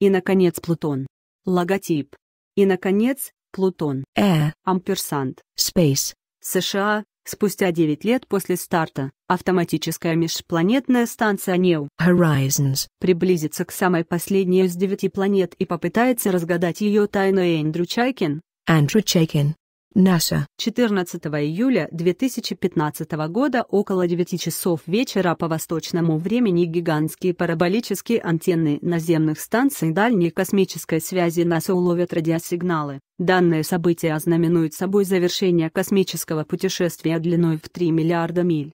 И, наконец, Плутон. Логотип. И, наконец, Плутон. Э. Амперсант. Спейс. США. Спустя 9 лет после старта, автоматическая межпланетная станция NEO Horizons приблизится к самой последней из девяти планет и попытается разгадать ее тайну Эндрю Чайкин. Эндрю Чайкин. Наша. 14 июля 2015 года около 9 часов вечера по восточному времени гигантские параболические антенны наземных станций дальней космической связи НАСА уловят радиосигналы. Данное событие ознаменует собой завершение космического путешествия длиной в 3 миллиарда миль.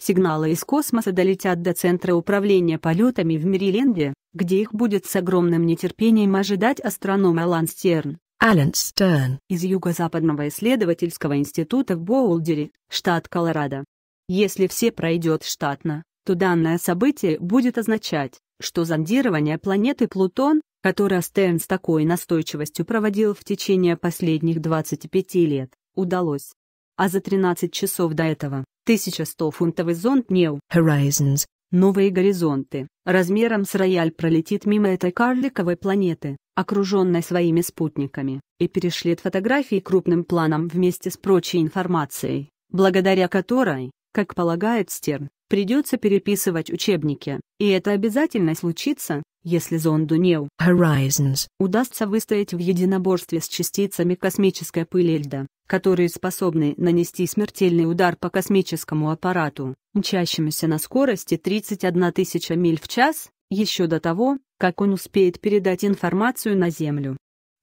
Сигналы из космоса долетят до Центра управления полетами в Мериленде, где их будет с огромным нетерпением ожидать астроном Алан Стерн. Ален Стерн из Юго-Западного исследовательского института в Боулдере, штат Колорадо. Если все пройдет штатно, то данное событие будет означать, что зондирование планеты Плутон, которое Стерн с такой настойчивостью проводил в течение последних 25 лет, удалось. А за 13 часов до этого 1100-фунтовый зонд NEO Horizons новые горизонты. Размером с рояль пролетит мимо этой карликовой планеты, окруженной своими спутниками, и перешлет фотографии крупным планом вместе с прочей информацией, благодаря которой, как полагает Стерн, придется переписывать учебники, и это обязательно случится, если зонду New Horizons удастся выстоять в единоборстве с частицами космической пыли льда, которые способны нанести смертельный удар по космическому аппарату, мчащемуся на скорости 31 тысяча миль в час, еще до того, как он успеет передать информацию на Землю.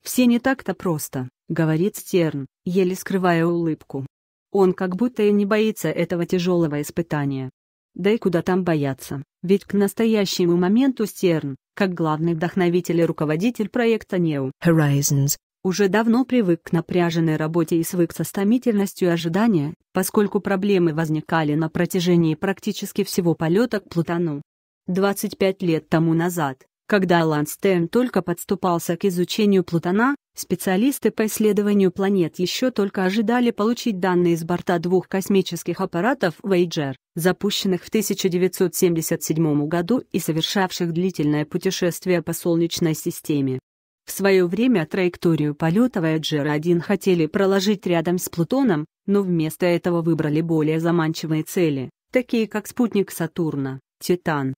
«Все не так-то просто», — говорит Стерн, еле скрывая улыбку. Он как будто и не боится этого тяжелого испытания. Да и куда там бояться, ведь к настоящему моменту Стерн, как главный вдохновитель и руководитель проекта New Horizons, уже давно привык к напряженной работе и свык со стомительностью ожидания, поскольку проблемы возникали на протяжении практически всего полета к Плутону. 25 лет тому назад, когда Алан Стерн только подступался к изучению Плутона, Специалисты по исследованию планет еще только ожидали получить данные с борта двух космических аппаратов Voyager, запущенных в 1977 году и совершавших длительное путешествие по Солнечной системе. В свое время траекторию полета Voyager-1 хотели проложить рядом с Плутоном, но вместо этого выбрали более заманчивые цели, такие как спутник Сатурна, Титан.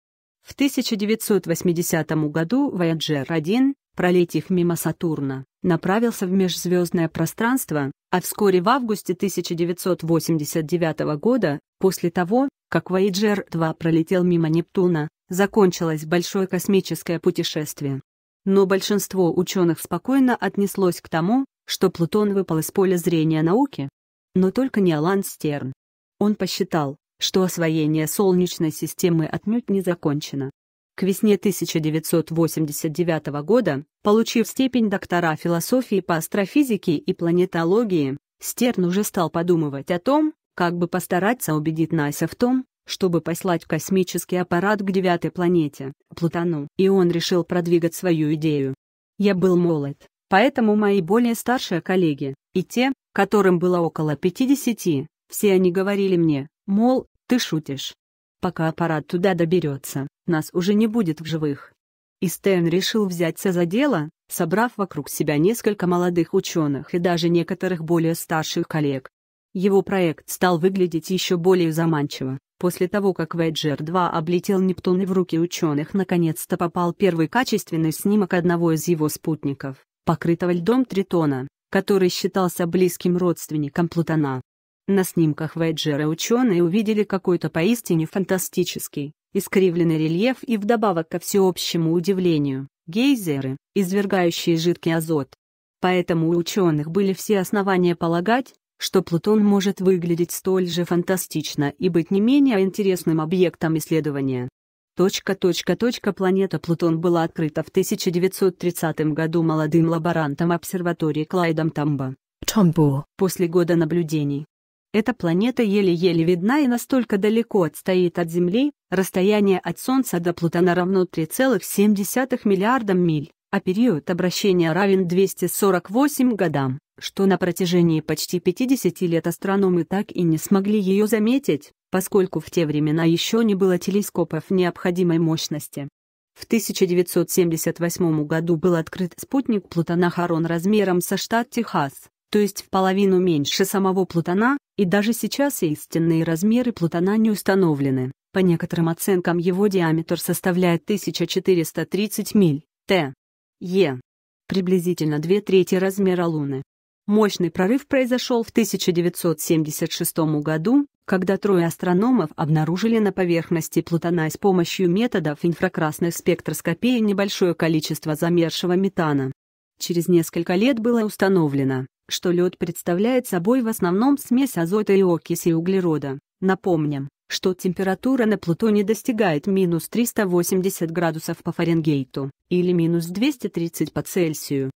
В 1980 году Voyager-1, пролетев мимо Сатурна, направился в межзвездное пространство, а вскоре в августе 1989 года, после того, как Voyager-2 пролетел мимо Нептуна, закончилось большое космическое путешествие. Но большинство ученых спокойно отнеслось к тому, что Плутон выпал из поля зрения науки. Но только не Алан Стерн. Он посчитал, что освоение Солнечной системы отнюдь не закончено. К весне 1989 года, получив степень доктора философии по астрофизике и планетологии, Стерн уже стал подумывать о том, как бы постараться убедить Нася в том, чтобы послать космический аппарат к девятой планете, Плутону, и он решил продвигать свою идею. Я был молод, поэтому мои более старшие коллеги, и те, которым было около 50, все они говорили мне, мол, ты шутишь, Пока аппарат туда доберется, нас уже не будет в живых. И Стерн решил взяться за дело, собрав вокруг себя несколько молодых ученых и даже некоторых более старших коллег. Его проект стал выглядеть еще более заманчиво. После того, как Вейджер-2 облетел Нептун и в руки ученых наконец-то попал первый качественный снимок одного из его спутников, покрытого льдом Тритона, который считался близким родственником Плутона. На снимках Вейджера ученые увидели какой-то поистине фантастический, искривленный рельеф и вдобавок ко всеобщему удивлению, гейзеры, извергающие жидкий азот. Поэтому у ученых были все основания полагать, что Плутон может выглядеть столь же фантастично и быть не менее интересным объектом исследования. Точка, точка, точка, планета Плутон была открыта в 1930 году молодым лаборантом обсерватории Клайдом Тамбо. Тамбо. После года наблюдений, эта планета еле-еле видна и настолько далеко отстоит от Земли, расстояние от Солнца до Плутона равно 3,7 миллиардам миль, а период обращения равен 248 годам, что на протяжении почти 50 лет астрономы так и не смогли ее заметить, поскольку в те времена еще не было телескопов необходимой мощности. В 1978 году был открыт спутник Плутона Харон размером со штат Техас, то есть в половину меньше самого Плутона, и даже сейчас истинные размеры Плутона не установлены. По некоторым оценкам его диаметр составляет 1430 миль, Т. Е. Приблизительно две трети размера Луны. Мощный прорыв произошел в 1976 году, когда трое астрономов обнаружили на поверхности Плутона с помощью методов инфракрасной спектроскопии небольшое количество замерзшего метана. Через несколько лет было установлено, что лед представляет собой в основном смесь азота и окиси углерода. Напомним, что температура на Плутоне достигает минус 380 градусов по Фаренгейту или минус 230 по Цельсию.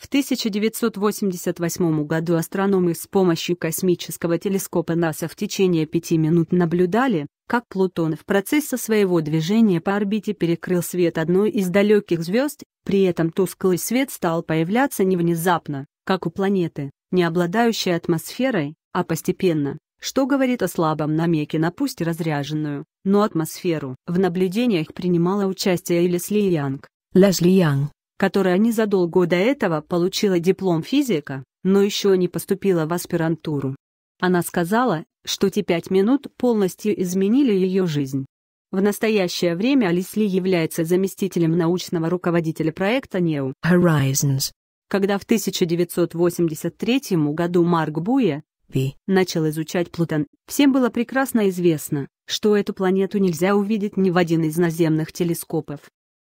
В 1988 году астрономы с помощью космического телескопа НАСА в течение пяти минут наблюдали, как Плутон в процессе своего движения по орбите перекрыл свет одной из далеких звезд, при этом тусклый свет стал появляться не внезапно, как у планеты, не обладающей атмосферой, а постепенно, что говорит о слабом намеке на пусть разряженную, но атмосферу. В наблюдениях принимала участие Элис Ли Янг, Лежли Янг, которая незадолго до этого получила диплом физика, но еще не поступила в аспирантуру. Она сказала, что те пять минут полностью изменили ее жизнь. В настоящее время Алисли является заместителем научного руководителя проекта NEO Horizons когда в 1983 году Марк Буя начал изучать Плутон, всем было прекрасно известно, что эту планету нельзя увидеть ни в один из наземных телескопов.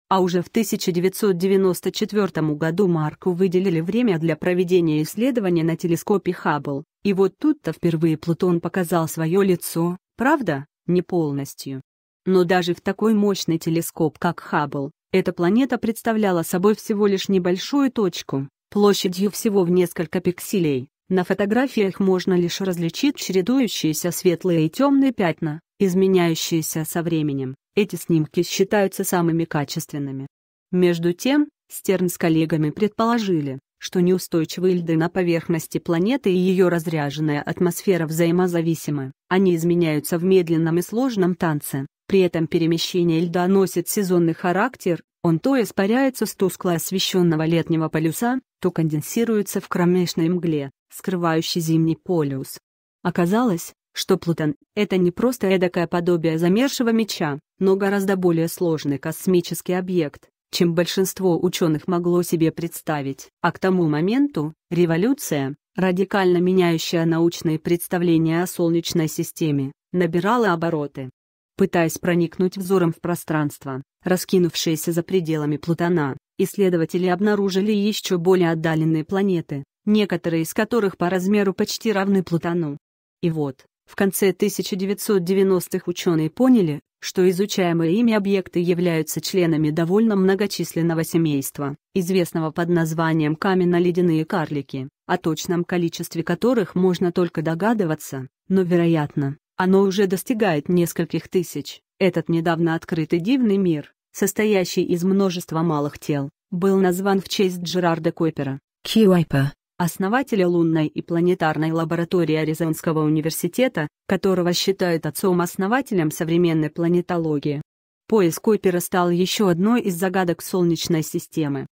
А уже в 1994 году Марку выделили время для проведения исследования на телескопе Хаббл, и вот тут-то впервые Плутон показал свое лицо, правда, не полностью. Но даже в такой мощный телескоп, как Хаббл, эта планета представляла собой всего лишь небольшую точку, площадью всего в несколько пикселей. На фотографиях можно лишь различить чередующиеся светлые и темные пятна, изменяющиеся со временем. Эти снимки считаются самыми качественными. Между тем, Стерн с коллегами предположили, что неустойчивые льды на поверхности планеты и ее разряженная атмосфера взаимозависимы. Они изменяются в медленном и сложном танце, при этом перемещение льда носит сезонный характер, он то испаряется с тускло освещенного летнего полюса, то конденсируется в кромешной мгле, скрывающей зимний полюс. Оказалось, что Плутон — это не просто эдакое подобие замершего меча, но гораздо более сложный космический объект, чем большинство ученых могло себе представить. А к тому моменту, революция, радикально меняющая научные представления о Солнечной системе, набирала обороты пытаясь проникнуть взором в пространство, раскинувшееся за пределами Плутона, исследователи обнаружили еще более отдаленные планеты, некоторые из которых по размеру почти равны Плутону. И вот, в конце 1990-х ученые поняли, что изучаемые ими объекты являются членами довольно многочисленного семейства, известного под названием каменно-ледяные карлики, о точном количестве которых можно только догадываться, но вероятно, оно уже достигает нескольких тысяч. Этот недавно открытый дивный мир, состоящий из множества малых тел, был назван в честь Джерарда Койпера, Кьюайпа, основателя лунной и планетарной лаборатории Аризонского университета, которого считают отцом-основателем современной планетологии. Поиск Койпера стал еще одной из загадок Солнечной системы.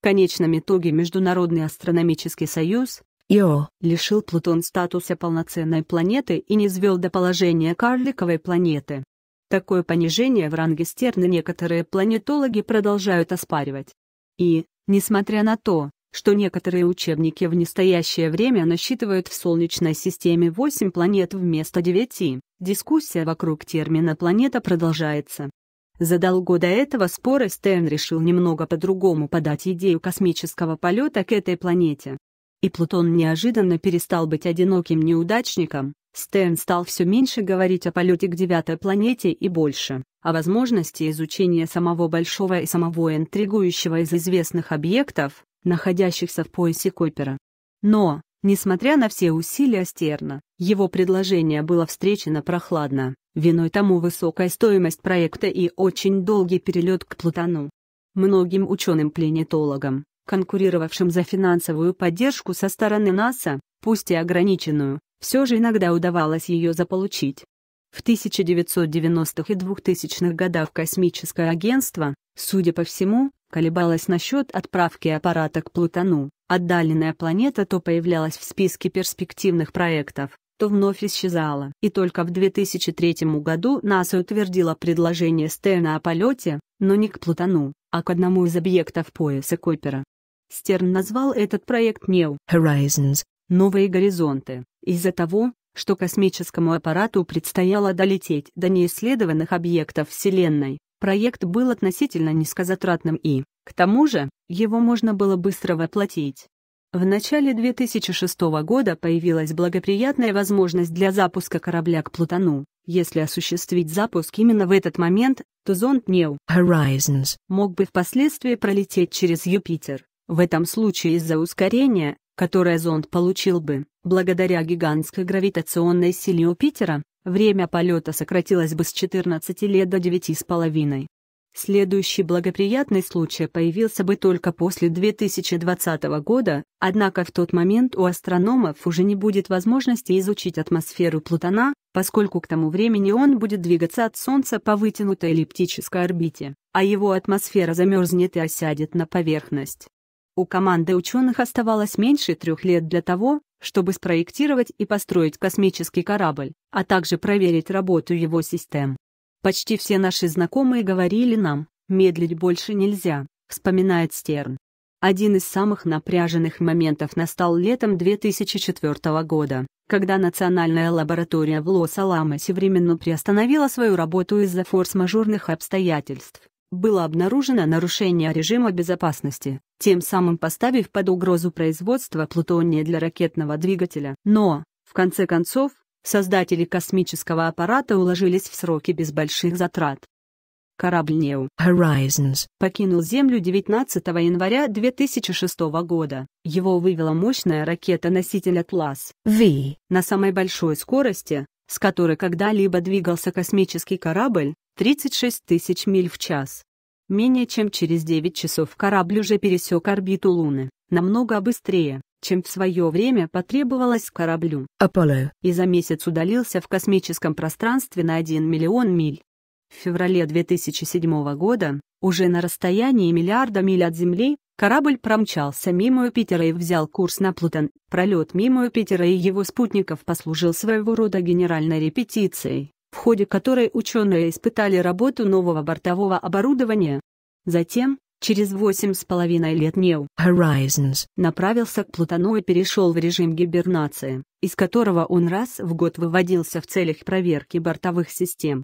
В конечном итоге Международный астрономический союз, Ио лишил Плутон статуса полноценной планеты и не низвел до положения карликовой планеты. Такое понижение в ранге Стерна некоторые планетологи продолжают оспаривать. И, несмотря на то, что некоторые учебники в настоящее время насчитывают в Солнечной системе 8 планет вместо 9, дискуссия вокруг термина «планета» продолжается. Задолго до этого споры Стерн решил немного по-другому подать идею космического полета к этой планете и Плутон неожиданно перестал быть одиноким неудачником, Стерн стал все меньше говорить о полете к девятой планете и больше, о возможности изучения самого большого и самого интригующего из известных объектов, находящихся в поясе Койпера. Но, несмотря на все усилия Стерна, его предложение было встречено прохладно, виной тому высокая стоимость проекта и очень долгий перелет к Плутону. Многим ученым-планетологам, конкурировавшим за финансовую поддержку со стороны НАСА, пусть и ограниченную, все же иногда удавалось ее заполучить. В 1990-х и 2000-х годах космическое агентство, судя по всему, колебалось насчет отправки аппарата к Плутону, отдаленная планета то появлялась в списке перспективных проектов, то вновь исчезала. И только в 2003 году НАСА утвердила предложение Стерна о полете, но не к Плутону, а к одному из объектов пояса Койпера. Стерн назвал этот проект New Horizons – «Новые горизонты», из-за того, что космическому аппарату предстояло долететь до неисследованных объектов Вселенной. Проект был относительно низкозатратным и, к тому же, его можно было быстро воплотить. В начале 2006 года появилась благоприятная возможность для запуска корабля к Плутону. Если осуществить запуск именно в этот момент, то зонд New Horizons мог бы впоследствии пролететь через Юпитер. В этом случае из-за ускорения, которое зонд получил бы, благодаря гигантской гравитационной силе Юпитера, время полета сократилось бы с 14 лет до 9,5. Следующий благоприятный случай появился бы только после 2020 года, однако в тот момент у астрономов уже не будет возможности изучить атмосферу Плутона, поскольку к тому времени он будет двигаться от Солнца по вытянутой эллиптической орбите, а его атмосфера замерзнет и осядет на поверхность. У команды ученых оставалось меньше трех лет для того, чтобы спроектировать и построить космический корабль, а также проверить работу его систем. Почти все наши знакомые говорили нам, медлить больше нельзя, вспоминает Стерн. Один из самых напряженных моментов настал летом 2004 года, когда Национальная лаборатория в Лос-Аламосе временно приостановила свою работу из-за форс-мажорных обстоятельств. Было обнаружено нарушение режима безопасности, тем самым поставив под угрозу производство плутония для ракетного двигателя. Но, в конце концов, создатели космического аппарата уложились в сроки без больших затрат. Корабль New Horizons покинул Землю 19 января 2006 года. Его вывела мощная ракета-носитель «Атлас» V на самой большой скорости, с которой когда-либо двигался космический корабль, 36 тысяч миль в час. Менее чем через 9 часов корабль уже пересек орбиту Луны, намного быстрее, чем в свое время потребовалось кораблю «Аполло» и за месяц удалился в космическом пространстве на 1 миллион миль. В феврале 2007 года, уже на расстоянии миллиарда миль от Земли, корабль промчался мимо Юпитера и взял курс на Плутон. Пролет мимо Юпитера и его спутников послужил своего рода генеральной репетицией в ходе которой ученые испытали работу нового бортового оборудования. Затем, через 8,5 лет New Horizons направился к Плутону и перешел в режим гибернации, из которого он раз в год выводился в целях проверки бортовых систем.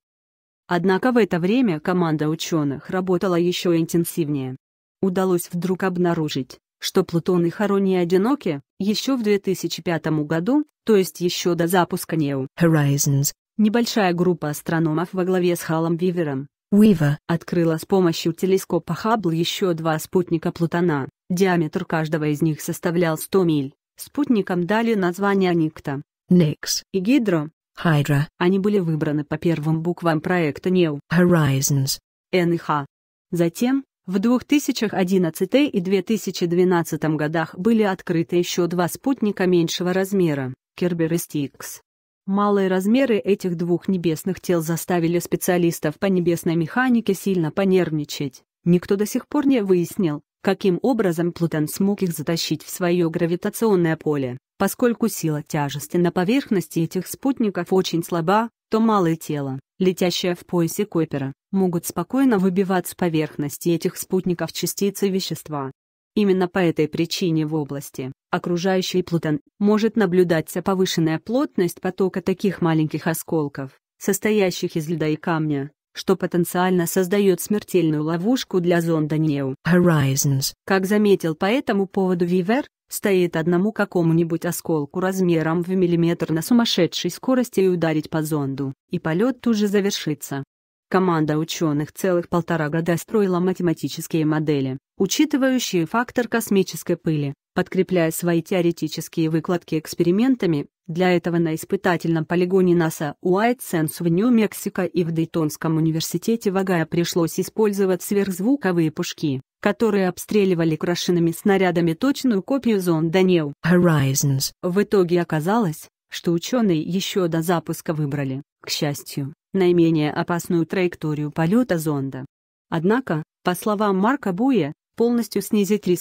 Однако в это время команда ученых работала еще интенсивнее. Удалось вдруг обнаружить, что Плутон и Харони одиноки, еще в 2005 году, то есть еще до запуска New Horizons, Небольшая группа астрономов во главе с Халом Вивером Уива открыла с помощью телескопа Хаббл еще два спутника Плутона, диаметр каждого из них составлял 100 миль. Спутникам дали названия Никта, Никс и Гидро, Hydra. Они были выбраны по первым буквам проекта New Horizons НХ. Затем, в 2011 и 2012 годах были открыты еще два спутника меньшего размера, Кербер и Стикс. Малые размеры этих двух небесных тел заставили специалистов по небесной механике сильно понервничать. Никто до сих пор не выяснил, каким образом Плутон смог их затащить в свое гравитационное поле. Поскольку сила тяжести на поверхности этих спутников очень слаба, то малое тело, летящее в поясе Койпера, могут спокойно выбивать с поверхности этих спутников частицы вещества, Именно по этой причине в области, окружающей Плутон, может наблюдаться повышенная плотность потока таких маленьких осколков, состоящих из льда и камня, что потенциально создает смертельную ловушку для зонда New Horizons. Как заметил по этому поводу Вивер, стоит одному какому-нибудь осколку размером в миллиметр на сумасшедшей скорости и ударить по зонду, и полет тут же завершится. Команда ученых целых полтора года строила математические модели, учитывающие фактор космической пыли, подкрепляя свои теоретические выкладки экспериментами. Для этого на испытательном полигоне НАСА Уайт Сенс в Нью-Мексико и в Дейтонском университете в пришлось использовать сверхзвуковые пушки, которые обстреливали крашенными снарядами точную копию зонда New Horizons. В итоге оказалось, что ученые еще до запуска выбрали, к счастью, наименее опасную траекторию полета зонда. Однако, по словам Марка Буя, полностью снизить риск